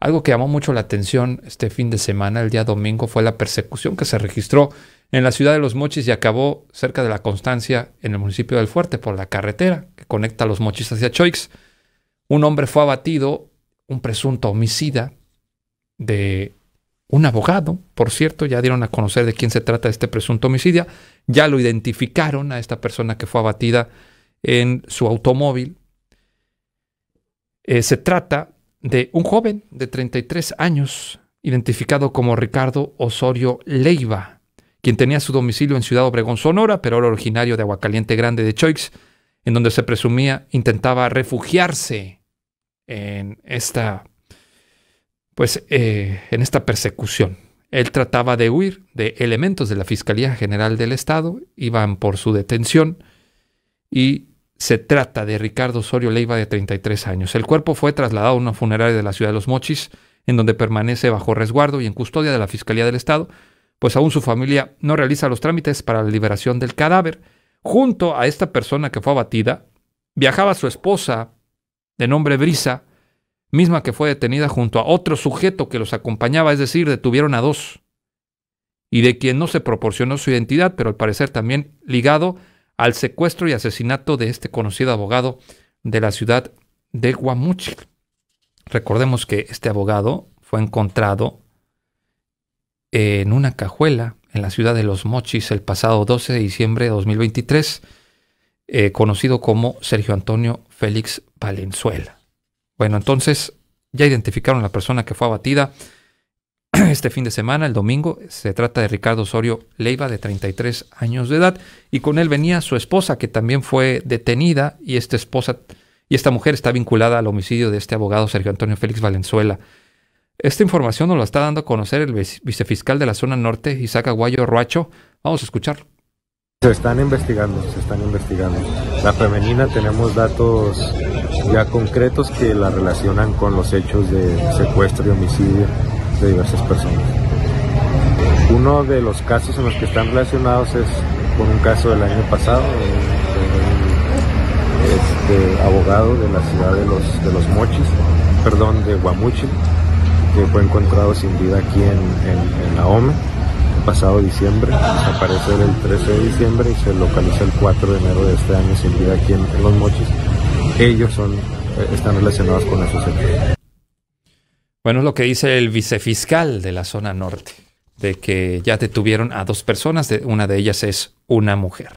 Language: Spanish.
Algo que llamó mucho la atención este fin de semana, el día domingo, fue la persecución que se registró en la ciudad de Los Mochis y acabó cerca de la Constancia, en el municipio del Fuerte, por la carretera que conecta a Los Mochis hacia Choix. Un hombre fue abatido, un presunto homicida de un abogado, por cierto, ya dieron a conocer de quién se trata este presunto homicidio, ya lo identificaron a esta persona que fue abatida en su automóvil. Eh, se trata de un joven de 33 años, identificado como Ricardo Osorio Leiva, quien tenía su domicilio en Ciudad Obregón, Sonora, pero era originario de Aguacaliente Grande de Choix, en donde se presumía intentaba refugiarse en esta, pues, eh, en esta persecución. Él trataba de huir de elementos de la Fiscalía General del Estado, iban por su detención y se trata de Ricardo Osorio Leiva de 33 años. El cuerpo fue trasladado a una funeraria de la ciudad de Los Mochis, en donde permanece bajo resguardo y en custodia de la Fiscalía del Estado, pues aún su familia no realiza los trámites para la liberación del cadáver. Junto a esta persona que fue abatida, viajaba su esposa, de nombre Brisa, misma que fue detenida junto a otro sujeto que los acompañaba, es decir, detuvieron a dos, y de quien no se proporcionó su identidad, pero al parecer también ligado al secuestro y asesinato de este conocido abogado de la ciudad de Guamuchil. Recordemos que este abogado fue encontrado en una cajuela en la ciudad de Los Mochis el pasado 12 de diciembre de 2023, eh, conocido como Sergio Antonio Félix Valenzuela. Bueno, entonces ya identificaron la persona que fue abatida. este fin de semana, el domingo. Se trata de Ricardo Osorio Leiva, de 33 años de edad, y con él venía su esposa, que también fue detenida, y esta esposa y esta mujer está vinculada al homicidio de este abogado Sergio Antonio Félix Valenzuela. Esta información nos la está dando a conocer el vicefiscal de la zona norte, Isaac Aguayo Roacho. Vamos a escucharlo. Se están investigando, se están investigando. La femenina tenemos datos ya concretos que la relacionan con los hechos de secuestro y homicidio de diversas personas. Uno de los casos en los que están relacionados es con un caso del año pasado, de, este abogado de la ciudad de los, de los Mochis, perdón, de Guamuchi, que fue encontrado sin vida aquí en, en, la OME pasado diciembre, desaparece el 13 de diciembre y se localiza el 4 de enero de este año sin vida aquí en, Los Mochis. Ellos son, eh, están relacionados con esos hechos. Bueno, es lo que dice el vicefiscal de la zona norte, de que ya detuvieron a dos personas, de, una de ellas es una mujer.